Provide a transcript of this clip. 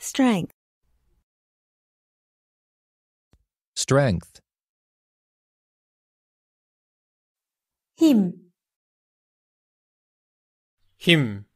Strength. Strength. Him. Him.